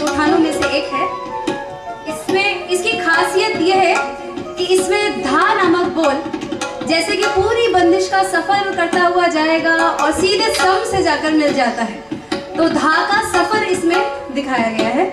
गोठानों में से एक है इसमें इसकी खासियत यह है कि इसमें धा नामक बोल जैसे कि पूरी बंदिश का सफर करता हुआ जाएगा और सीधे सम से जाकर मिल जाता है तो धा का सफर इसमें दिखाया गया है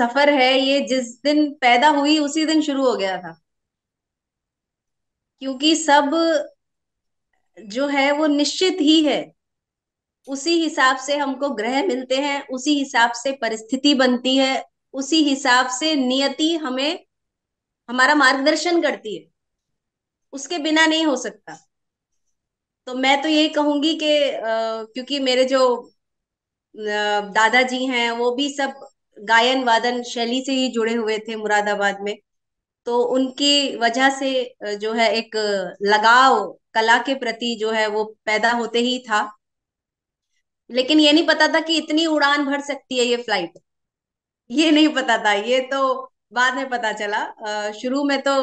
सफर है ये जिस दिन पैदा हुई उसी दिन शुरू हो गया था क्योंकि सब जो है वो निश्चित ही है उसी हिसाब से हमको ग्रह मिलते हैं उसी हिसाब से परिस्थिति बनती है उसी हिसाब से नियति हमें हमारा मार्गदर्शन करती है उसके बिना नहीं हो सकता तो मैं तो यही कहूंगी कि क्योंकि मेरे जो दादाजी हैं वो भी सब गायन वादन शैली से ही जुड़े हुए थे मुरादाबाद में तो उनकी वजह से जो है एक लगाव कला के प्रति जो है वो पैदा होते ही था लेकिन ये नहीं पता था कि इतनी उड़ान भर सकती है ये फ्लाइट ये नहीं पता था ये तो बाद में पता चला शुरू में तो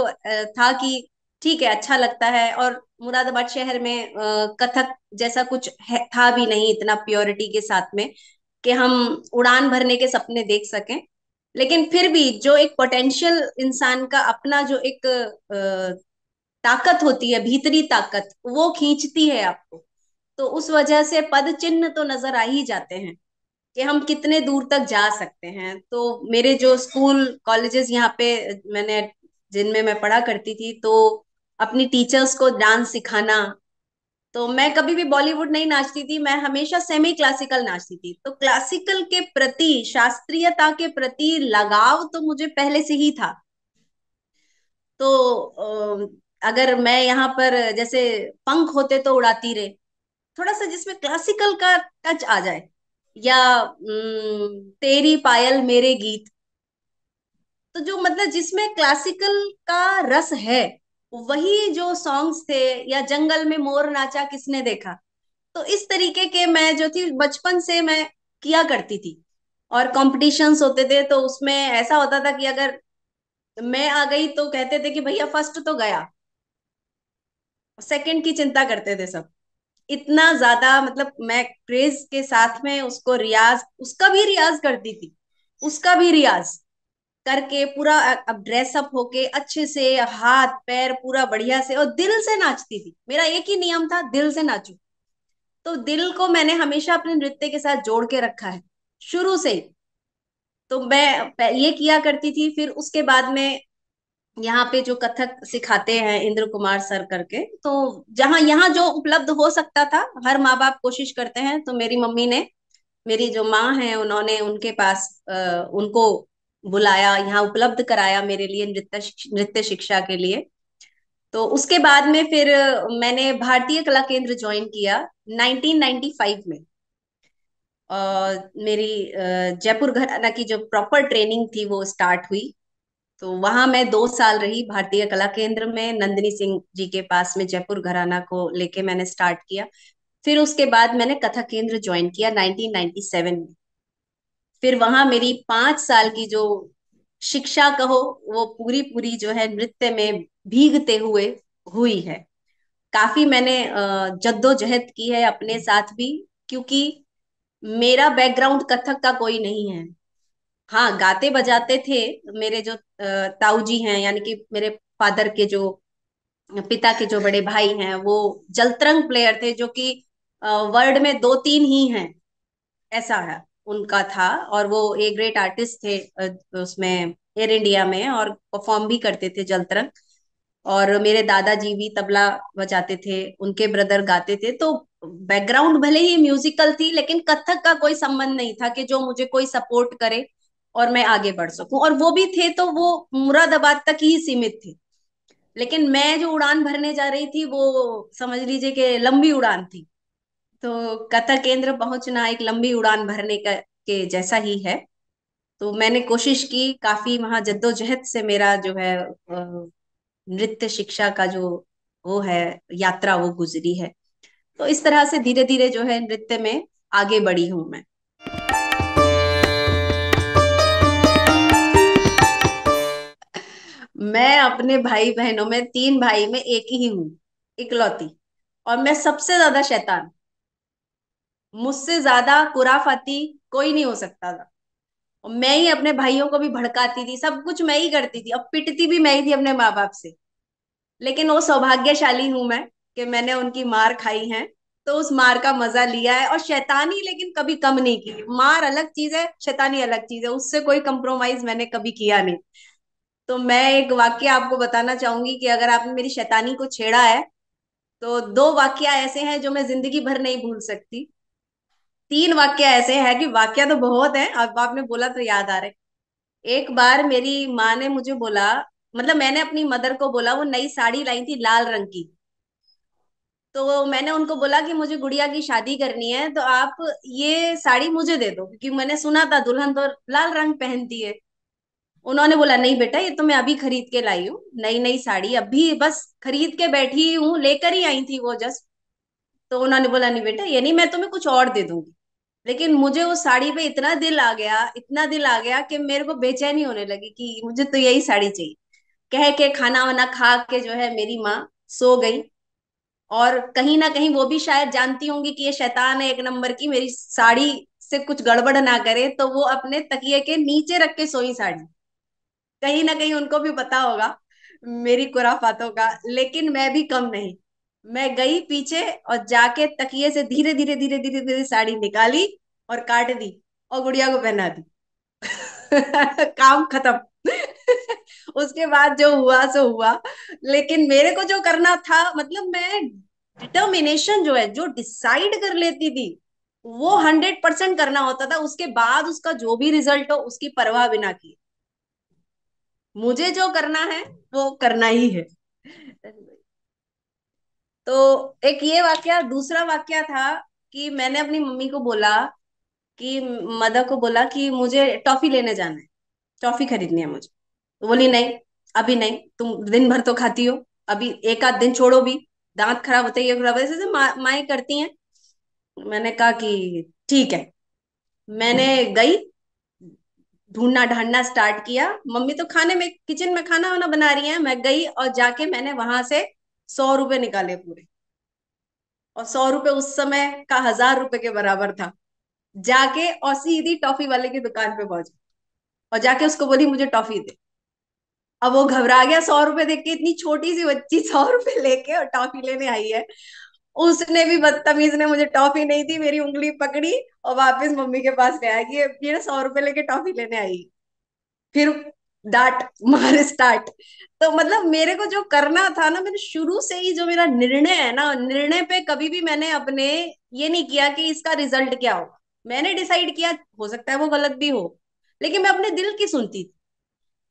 था कि ठीक है अच्छा लगता है और मुरादाबाद शहर में कथक जैसा कुछ था भी नहीं इतना प्योरिटी के साथ में कि हम उड़ान भरने के सपने देख सकें लेकिन फिर भी जो एक पोटेंशियल इंसान का अपना जो एक ताकत होती है भीतरी ताकत वो खींचती है आपको तो उस वजह से पद चिन्ह तो नजर आ ही जाते हैं कि हम कितने दूर तक जा सकते हैं तो मेरे जो स्कूल कॉलेजेस यहाँ पे मैंने जिनमें मैं पढ़ा करती थी तो अपनी टीचर्स को डांस सिखाना तो मैं कभी भी बॉलीवुड नहीं नाचती थी मैं हमेशा सेमी क्लासिकल नाचती थी तो क्लासिकल के प्रति शास्त्रीयता के प्रति लगाव तो मुझे पहले से ही था तो अगर मैं यहाँ पर जैसे पंख होते तो उड़ाती रे थोड़ा सा जिसमें क्लासिकल का टच आ जाए या तेरी पायल मेरे गीत तो जो मतलब जिसमें क्लासिकल का रस है वही जो सॉन्ग्स थे या जंगल में मोर नाचा किसने देखा तो इस तरीके के मैं जो थी बचपन से मैं किया करती थी और कॉम्पिटिशन्स होते थे तो उसमें ऐसा होता था कि अगर मैं आ गई तो कहते थे कि भैया फर्स्ट तो गया सेकंड की चिंता करते थे सब इतना ज्यादा मतलब मैं क्रेज के साथ में उसको रियाज उसका भी रियाज करती थी उसका भी रियाज करके पूरा अब ड्रेसअप होके अच्छे से हाथ पैर पूरा बढ़िया से और दिल से नाचती थी मेरा एक ही नियम था दिल से नाचू तो दिल को मैंने हमेशा अपने नृत्य के साथ जोड़ के रखा है शुरू से तो मैं ये किया करती थी फिर उसके बाद में यहाँ पे जो कथक सिखाते हैं इंद्र कुमार सर करके तो जहाँ यहाँ जो उपलब्ध हो सकता था हर माँ बाप कोशिश करते हैं तो मेरी मम्मी ने मेरी जो माँ है उन्होंने उनके पास आ, उनको बुलाया यहाँ उपलब्ध कराया मेरे लिए नृत्य नृत्य शिक्षा के लिए तो उसके बाद में फिर मैंने भारतीय कला केंद्र ज्वाइन किया 1995 में और मेरी जयपुर घराना की जो प्रॉपर ट्रेनिंग थी वो स्टार्ट हुई तो वहां मैं दो साल रही भारतीय कला केंद्र में नंदिनी सिंह जी के पास में जयपुर घराना को लेके मैंने स्टार्ट किया फिर उसके बाद मैंने कथा केंद्र ज्वाइन किया 1997 में फिर वहां मेरी पांच साल की जो शिक्षा कहो वो पूरी पूरी जो है नृत्य में भीगते हुए हुई है काफी मैंने जद्दोजहद की है अपने साथ भी क्योंकि मेरा बैकग्राउंड कथक का कोई नहीं है हाँ गाते बजाते थे मेरे जो ताऊ जी हैं यानी कि मेरे फादर के जो पिता के जो बड़े भाई हैं वो जलतरंग प्लेयर थे जो कि वर्ल्ड में दो तीन ही हैं ऐसा है उनका था और वो एक ग्रेट आर्टिस्ट थे उसमें एयर इंडिया में और परफॉर्म भी करते थे जल तरंग और मेरे दादाजी भी तबला बजाते थे उनके ब्रदर गाते थे तो बैकग्राउंड भले ही म्यूजिकल थी लेकिन कथक का कोई संबंध नहीं था कि जो मुझे कोई सपोर्ट करे और मैं आगे बढ़ सकूं और वो भी थे तो वो मुरादाबाद तक ही सीमित थे लेकिन मैं जो उड़ान भरने जा रही थी वो समझ लीजिए कि लंबी उड़ान थी तो कतर केंद्र पहुंचना एक लंबी उड़ान भरने का के जैसा ही है तो मैंने कोशिश की काफी वहां जद्दोजहद से मेरा जो है नृत्य शिक्षा का जो वो है यात्रा वो गुजरी है तो इस तरह से धीरे धीरे जो है नृत्य में आगे बढ़ी हूँ मैं मैं अपने भाई बहनों में तीन भाई में एक ही हूँ इकलौती और मैं सबसे ज्यादा शैतान मुझसे ज्यादा कुराफती कोई नहीं हो सकता था और मैं ही अपने भाइयों को भी भड़काती थी सब कुछ मैं ही करती थी अब पिटती भी मैं ही थी अपने माँ बाप से लेकिन वो सौभाग्यशाली हूं मैं कि मैंने उनकी मार खाई है तो उस मार का मजा लिया है और शैतानी लेकिन कभी कम नहीं की मार अलग चीज है शैतानी अलग चीज है उससे कोई कंप्रोमाइज मैंने कभी किया नहीं तो मैं एक वाक्य आपको बताना चाहूंगी कि अगर आपने मेरी शैतानी को छेड़ा है तो दो वाक्य ऐसे हैं जो मैं जिंदगी भर नहीं भूल सकती तीन वाक्य ऐसे हैं कि वाक्य तो बहुत है अब आपने बोला तो याद आ रहे एक बार मेरी माँ ने मुझे बोला मतलब मैंने अपनी मदर को बोला वो नई साड़ी लाई थी लाल रंग की तो मैंने उनको बोला कि मुझे गुड़िया की शादी करनी है तो आप ये साड़ी मुझे दे दो क्योंकि मैंने सुना था दुल्हन तो लाल रंग पहनती है उन्होंने बोला नहीं बेटा ये तो मैं अभी खरीद के लाई हूँ नई नई साड़ी अभी बस खरीद के बैठी हूँ लेकर ही आई थी वो जस्ट तो उन्होंने बोला नहीं बेटा ये नहीं मैं तुम्हें कुछ और दे दूंगी लेकिन मुझे उस साड़ी पे इतना दिल आ गया इतना दिल आ गया कि मेरे को बेचैनी होने लगी कि मुझे तो यही साड़ी चाहिए कह के खाना वाना खा के जो है मेरी माँ सो गई और कहीं ना कहीं वो भी शायद जानती होंगी कि ये शैतान है एक नंबर की मेरी साड़ी से कुछ गड़बड़ ना करे तो वो अपने तकिए के नीचे रख के सोई साड़ी कहीं ना कहीं उनको भी पता होगा मेरी कुराफातों का लेकिन मैं भी कम नहीं मैं गई पीछे और जाके तकिए से धीरे धीरे धीरे धीरे धीरे साड़ी निकाली और काट दी और गुड़िया को पहना दी काम खत्म उसके बाद जो हुआ सो हुआ लेकिन मेरे को जो करना था मतलब मैं डिटर्मिनेशन जो है जो डिसाइड कर लेती थी वो हंड्रेड परसेंट करना होता था उसके बाद उसका जो भी रिजल्ट हो उसकी परवाह बिना किए मुझे जो करना है वो करना ही है तो एक ये वाक्य दूसरा वाक्य था कि मैंने अपनी मम्मी को बोला कि मदर को बोला कि मुझे टॉफी लेने जाना है टॉफी खरीदनी है मुझे तो बोली नहीं अभी नहीं तुम दिन भर तो खाती हो अभी एक आध दिन छोड़ो भी दांत खराब होते ये खराब होते मा, माए करती हैं मैंने कहा कि ठीक है मैंने गई ढूंढना ढांढना स्टार्ट किया मम्मी तो खाने में किचन में खाना वाना बना रही है मैं गई और जाके मैंने वहां से सौ रुपए निकाले पूरे और सौ रुपए उस समय का हजार रुपए के बराबर था जाके और सीधी टॉफी वाले की दुकान पे पहुंची और जाके उसको बोली मुझे टॉफी दे अब वो घबरा गया सौ रुपए देख के इतनी छोटी सी बच्ची सौ रुपए लेके और टॉफी लेने आई है उसने भी बदतमीज ने मुझे टॉफी नहीं दी मेरी उंगली पकड़ी और वापस मम्मी के पास गया कि ये ना सौ रुपए लेके टॉफी लेने आई फिर डाट मार स्टार्ट तो मतलब मेरे को जो करना था ना मैंने शुरू से ही जो मेरा निर्णय है ना निर्णय पे कभी भी मैंने अपने ये नहीं किया कि इसका रिजल्ट क्या होगा मैंने डिसाइड किया हो सकता है वो गलत भी हो लेकिन मैं अपने दिल की सुनती थी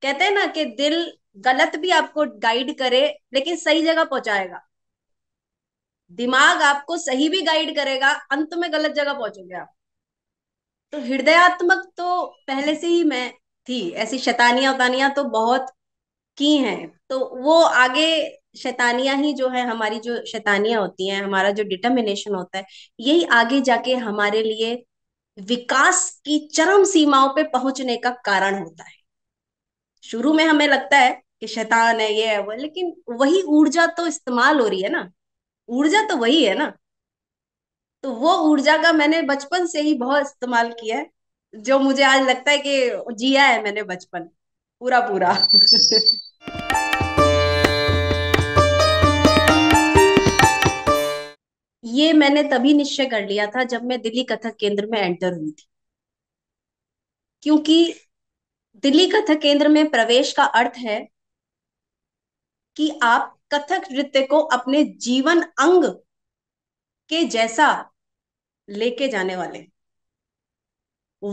कहते हैं ना कि दिल गलत भी आपको गाइड करे लेकिन सही जगह पहुंचाएगा दिमाग आपको सही भी गाइड करेगा अंत में गलत जगह पहुंचोगे आप तो हृदयात्मक तो पहले से ही मैं थी ऐसी शैतानियां उतानियां तो बहुत की हैं तो वो आगे शैतानियां ही जो है हमारी जो शैतानियां होती हैं हमारा जो डिटर्मिनेशन होता है यही आगे जाके हमारे लिए विकास की चरम सीमाओं पे पहुंचने का कारण होता है शुरू में हमें लगता है कि शैतान है ये है वो लेकिन वही ऊर्जा तो इस्तेमाल हो रही है ना ऊर्जा तो वही है ना तो वो ऊर्जा का मैंने बचपन से ही बहुत इस्तेमाल किया है जो मुझे आज लगता है कि जिया है मैंने बचपन पूरा पूरा ये मैंने तभी निश्चय कर लिया था जब मैं दिल्ली कथक केंद्र में एंटर हुई थी क्योंकि दिल्ली कथक केंद्र में प्रवेश का अर्थ है कि आप कथक नृत्य को अपने जीवन अंग के जैसा लेके जाने वाले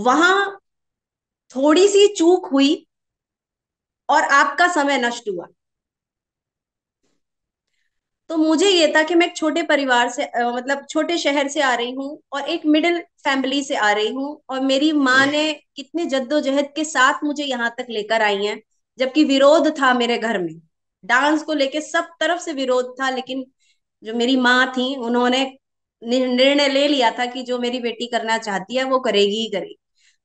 वहां थोड़ी सी चूक हुई और आपका समय नष्ट हुआ तो मुझे ये था कि मैं एक छोटे परिवार से मतलब छोटे शहर से आ रही हूँ और एक मिडिल फैमिली से आ रही हूँ और मेरी माँ ने कितने जद्दोजहद के साथ मुझे यहाँ तक लेकर आई है जबकि विरोध था मेरे घर में डांस को लेके सब तरफ से विरोध था लेकिन जो मेरी माँ थी उन्होंने निर्णय ले लिया था कि जो मेरी बेटी करना चाहती है वो करेगी ही करेगी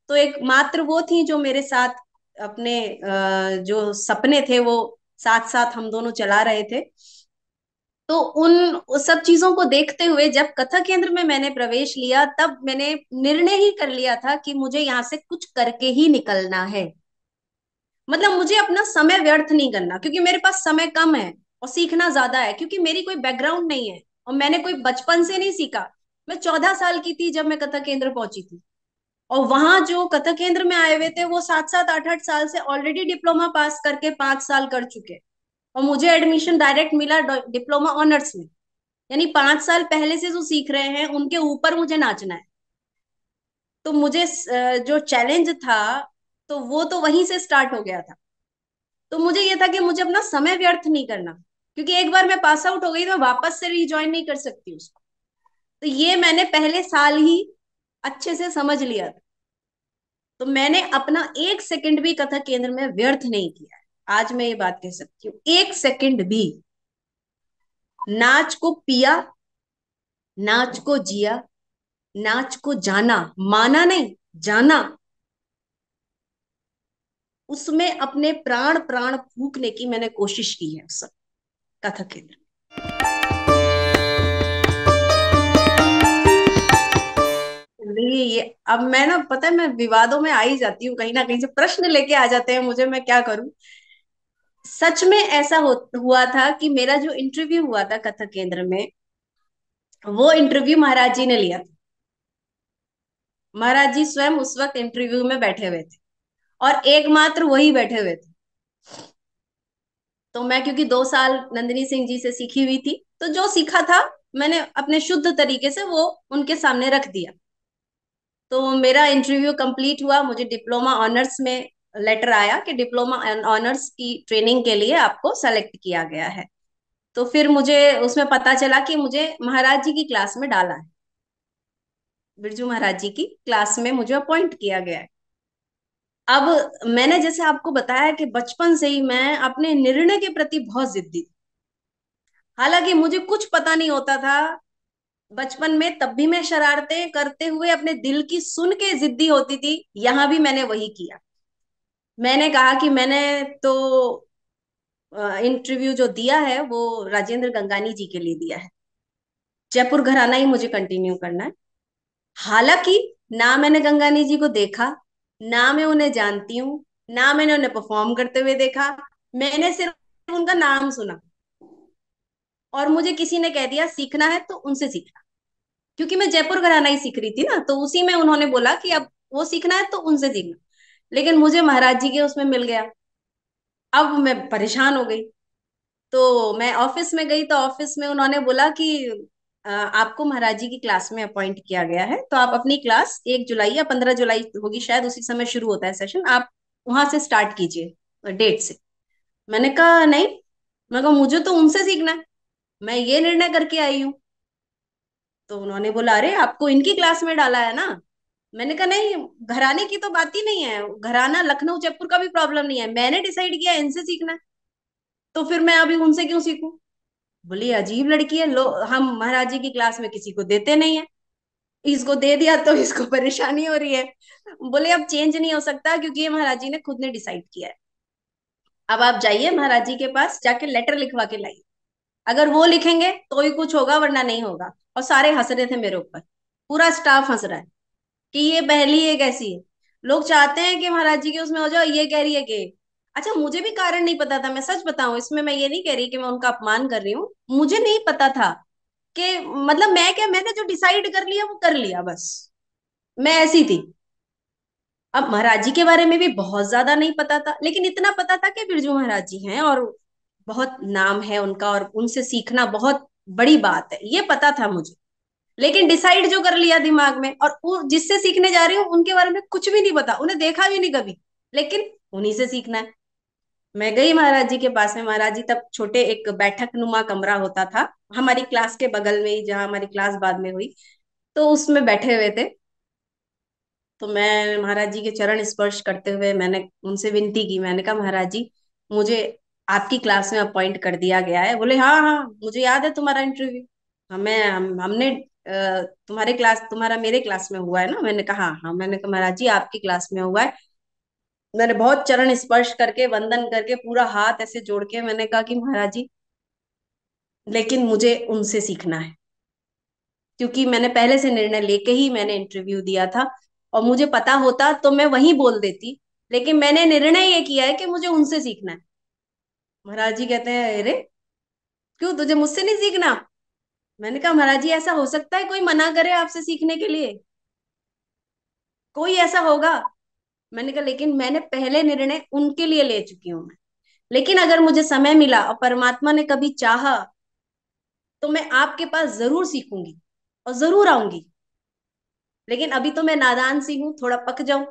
तो एक मात्र वो थी जो मेरे साथ अपने जो सपने थे वो साथ साथ हम दोनों चला रहे थे तो उन सब चीजों को देखते हुए जब कथा केंद्र में मैंने प्रवेश लिया तब मैंने निर्णय ही कर लिया था कि मुझे यहाँ से कुछ करके ही निकलना है मतलब मुझे अपना समय व्यर्थ नहीं करना क्योंकि मेरे पास समय कम है और सीखना ज्यादा है क्योंकि मेरी कोई बैकग्राउंड नहीं है और मैंने कोई बचपन से नहीं सीखा मैं चौदह साल की थी जब मैं कथा केंद्र पहुंची थी और वहां जो कथा केंद्र में आए हुए थे वो सात सात आठ आठ साल से ऑलरेडी डिप्लोमा पास करके पांच साल कर चुके और मुझे एडमिशन डायरेक्ट मिला डिप्लोमा ऑनर्स में यानी पांच साल पहले से जो सीख रहे हैं उनके ऊपर मुझे नाचना है तो मुझे जो चैलेंज था तो वो तो वहीं से स्टार्ट हो गया था तो मुझे ये था कि मुझे अपना समय व्यर्थ नहीं करना क्योंकि एक बार मैं पास आउट हो गई तो मैं वापस से रिज्वाइन नहीं कर सकती उसको तो ये मैंने पहले साल ही अच्छे से समझ लिया था तो मैंने अपना एक सेकंड भी कथा केंद्र में व्यर्थ नहीं किया आज मैं ये बात कह सकती हूँ एक सेकंड भी नाच को पिया नाच को जिया नाच को जाना माना नहीं जाना उसमें अपने प्राण प्राण फूकने की मैंने कोशिश की है सब कथा केंद्र ये अब मैं ना पता है मैं विवादों में आ ही जाती हूँ कहीं ना कहीं से प्रश्न लेके आ जाते हैं मुझे मैं क्या करूं सच में ऐसा हो, हुआ था कि मेरा जो इंटरव्यू हुआ था कथक केंद्र में वो इंटरव्यू महाराज जी ने लिया था महाराज जी स्वयं उस वक्त इंटरव्यू में बैठे हुए थे और एकमात्र वही बैठे हुए थे तो मैं क्योंकि दो साल नंदिनी सिंह जी से सीखी हुई थी तो जो सीखा था मैंने अपने शुद्ध तरीके से वो उनके सामने रख दिया तो मेरा इंटरव्यू कंप्लीट हुआ मुझे डिप्लोमा ऑनर्स में लेटर आया कि डिप्लोमा एंड ऑनर्स की ट्रेनिंग के लिए आपको सेलेक्ट किया गया है तो फिर मुझे उसमें पता चला कि मुझे महाराज जी की क्लास में डाला है बिरजू महाराज जी की क्लास में मुझे अपॉइंट किया गया है अब मैंने जैसे आपको बताया कि बचपन से ही मैं अपने निर्णय के प्रति बहुत जिद्दी थी हालांकि मुझे कुछ पता नहीं होता था बचपन में तब भी मैं शरारतें करते हुए अपने दिल की सुन के जिद्दी होती थी यहां भी मैंने वही किया मैंने कहा कि मैंने तो इंटरव्यू जो दिया है वो राजेंद्र गंगानी जी के लिए दिया है जयपुर घराना ही मुझे कंटिन्यू करना है हालांकि ना मैंने गंगानी जी को देखा ना मैं उन्हें जानती हूँ ना मैंने उन्हें परफॉर्म करते हुए देखा मैंने सिर्फ उनका नाम सुना और मुझे किसी ने कह दिया सीखना है तो उनसे सीखना क्योंकि मैं जयपुर घराना ही सीख रही थी ना तो उसी में उन्होंने बोला कि अब वो सीखना है तो उनसे सीखना लेकिन मुझे महाराज जी के उसमें मिल गया अब मैं परेशान हो गई तो मैं ऑफिस में गई तो ऑफिस में उन्होंने बोला कि आपको महाराज जी की क्लास में अपॉइंट किया गया है तो आप अपनी क्लास एक जुलाई या पंद्रह जुलाई होगी शायद उसी समय शुरू होता है सेशन आप वहां से स्टार्ट कीजिए डेट से मैंने कहा नहीं मैं कहा मुझे तो उनसे सीखना है मैं ये निर्णय करके आई हूं तो उन्होंने बोला अरे आपको इनकी क्लास में डाला है ना मैंने कहा नहीं घराने की तो बात ही नहीं है घराना लखनऊ जयपुर का भी प्रॉब्लम नहीं है मैंने डिसाइड किया इनसे सीखना है तो फिर मैं अभी उनसे क्यों सीखू बोली अजीब लड़की है लो हम महाराज जी की क्लास में किसी को देते नहीं है इसको दे दिया तो इसको परेशानी हो रही है बोले अब चेंज नहीं हो सकता क्योंकि ये महाराज जी ने खुद ने डिसाइड किया है अब आप जाइए महाराज जी के पास जाके लेटर लिखवा के लाइए अगर वो लिखेंगे तो ही कुछ होगा वरना नहीं होगा और सारे हंस रहे थे मेरे ऊपर पूरा स्टाफ हंस रहा है कि ये पहली एक ऐसी है लोग चाहते हैं कि महाराज जी के उसमें हो जाओ ये कह रही है कि अच्छा मुझे भी कारण नहीं पता था मैं सच बताऊं इसमें मैं ये नहीं कह रही कि मैं उनका अपमान कर रही हूँ मुझे नहीं पता था कि मतलब मैं क्या मैंने जो डिसाइड कर लिया वो कर लिया बस मैं ऐसी थी अब महाराज जी के बारे में भी बहुत ज्यादा नहीं पता था लेकिन इतना पता था कि बिरजू महाराज जी हैं और बहुत नाम है उनका और उनसे सीखना बहुत बड़ी बात है ये पता था मुझे लेकिन डिसाइड जो कर लिया दिमाग में और जिससे सीखने जा रही हूँ उनके बारे में कुछ भी नहीं पता उन्हें देखा भी नहीं कभी लेकिन उन्हीं से सीखना है मैं गई महाराज जी के पास में महाराज जी तब छोटे एक बैठक नुमा कमरा होता था हमारी क्लास के बगल में ही जहां हमारी क्लास बाद में हुई तो उसमें बैठे हुए थे तो मैं महाराज जी के चरण स्पर्श करते हुए मैंने उनसे विनती की मैंने कहा महाराज जी मुझे आपकी क्लास में अपॉइंट कर दिया गया है बोले हाँ हाँ मुझे याद है तुम्हारा इंटरव्यू हमें हाँ, हम हमने तुम्हारे क्लास तुम्हारा मेरे क्लास में हुआ है ना मैंने कहा हाँ, हाँ मैंने कहा महाराज जी आपकी क्लास में हुआ है मैंने बहुत चरण स्पर्श करके वंदन करके पूरा हाथ ऐसे जोड़ के मैंने कहा कि महाराज जी लेकिन मुझे उनसे सीखना है क्योंकि मैंने पहले से निर्णय लेके ही मैंने इंटरव्यू दिया था और मुझे पता होता तो मैं वही बोल देती लेकिन मैंने निर्णय ये किया है कि मुझे उनसे सीखना है महाराज जी कहते हैं अरे क्यों तुझे मुझसे नहीं सीखना मैंने कहा महाराज जी ऐसा हो सकता है कोई मना करे आपसे सीखने के लिए कोई ऐसा होगा मैंने कहा लेकिन मैंने पहले निर्णय उनके लिए ले चुकी हूं मैं लेकिन अगर मुझे समय मिला और परमात्मा ने कभी चाहा तो मैं आपके पास जरूर सीखूंगी और जरूर आऊंगी लेकिन अभी तो मैं नादान सी हूं थोड़ा पक जाऊं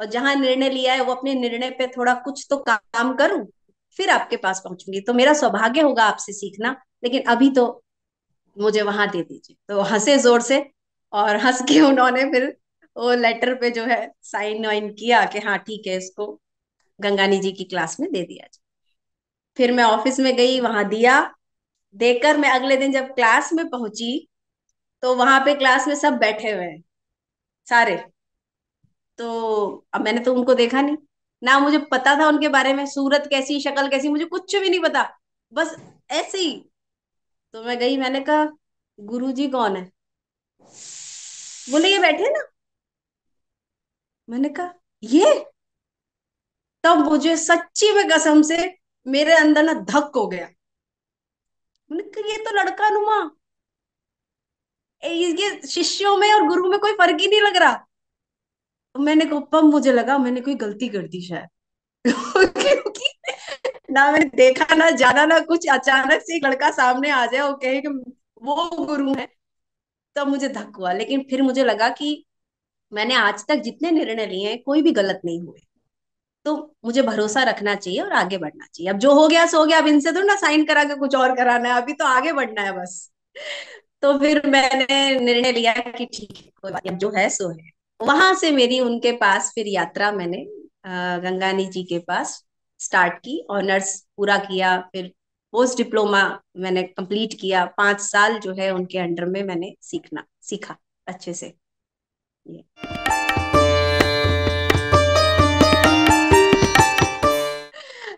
और जहां निर्णय लिया है वो अपने निर्णय पे थोड़ा कुछ तो काम करूं फिर आपके पास पहुंचूंगी तो मेरा सौभाग्य होगा आपसे सीखना लेकिन अभी तो मुझे वहां दे दीजिए तो हंसे जोर से और हंस के उन्होंने फिर वो लेटर पे जो है साइन वाइन किया कि हाँ ठीक है इसको गंगानी जी की क्लास में दे दिया जाए फिर मैं ऑफिस में गई वहां दिया देकर मैं अगले दिन जब क्लास में पहुंची तो वहां पे क्लास में सब बैठे हुए हैं सारे तो अब मैंने तो उनको देखा नहीं ना मुझे पता था उनके बारे में सूरत कैसी शक्ल कैसी मुझे कुछ भी नहीं पता बस ऐसे ही तो मैं गई मैंने कहा गुरुजी कौन है बोले ये बैठे ना मैंने कहा ये तब मुझे सच्ची में कसम से मेरे अंदर ना धक हो गया मैंने कहा ये तो लड़का नुमा ये शिष्यों में और गुरु में कोई फर्क ही नहीं लग रहा मैंने कहा मुझे लगा मैंने कोई गलती कर दी शायद ना मैंने देखा ना जाना ना कुछ अचानक से एक लड़का सामने आ जाए और कहे कि वो गुरु है तब तो मुझे धक हुआ लेकिन फिर मुझे लगा कि मैंने आज तक जितने निर्णय लिए हैं कोई भी गलत नहीं हुए तो मुझे भरोसा रखना चाहिए और आगे बढ़ना चाहिए अब जो हो गया सो गया अब इनसे तो ना साइन करा के कुछ और कराना है अभी तो आगे बढ़ना है बस तो फिर मैंने निर्णय लिया कि ठीक है कोई बात जो है सो है वहां से मेरी उनके पास फिर यात्रा मैंने गंगानी जी के पास स्टार्ट की ऑनर्स पूरा किया फिर पोस्ट डिप्लोमा मैंने कंप्लीट किया पांच साल जो है उनके अंडर में मैंने सीखना सीखा अच्छे से ये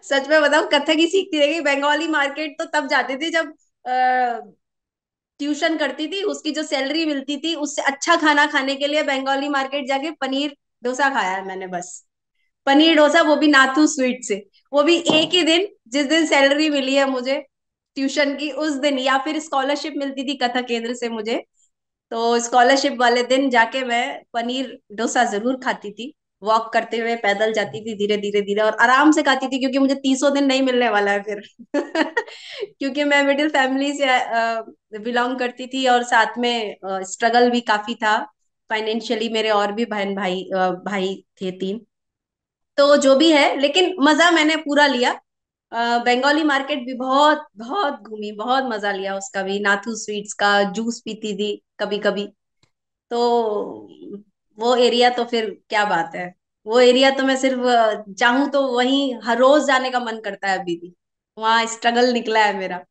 सच में बताऊ कथक ही सीखती रही बंगाली मार्केट तो तब जाती थी जब ट्यूशन करती थी उसकी जो सैलरी मिलती थी उससे अच्छा खाना खाने के लिए बंगाली मार्केट जाके पनीर डोसा खाया है मैंने बस पनीर डोसा वो भी नाथू स्वीट से वो भी एक ही दिन जिस दिन सैलरी मिली है मुझे ट्यूशन की उस दिन या फिर स्कॉलरशिप मिलती थी कथा केंद्र से मुझे तो स्कॉलरशिप वाले दिन जाके मैं पनीर डोसा जरूर खाती थी वॉक करते हुए पैदल जाती थी धीरे धीरे धीरे और आराम से खाती थी क्योंकि मुझे तीसों दिन नहीं मिलने वाला है फिर क्योंकि मैं मिडिल फैमिली से बिलोंग करती थी और साथ में स्ट्रगल भी काफी था फाइनेंशियली मेरे और भी बहन भाई भाई थे तीन तो जो भी है लेकिन मजा मैंने पूरा लिया बंगाली मार्केट भी बहुत बहुत घूमी बहुत मजा लिया उसका भी नाथू स्वीट्स का जूस पीती थी कभी कभी तो वो एरिया तो फिर क्या बात है वो एरिया तो मैं सिर्फ चाहूँ तो वहीं हर रोज जाने का मन करता है अभी भी वहां स्ट्रगल निकला है मेरा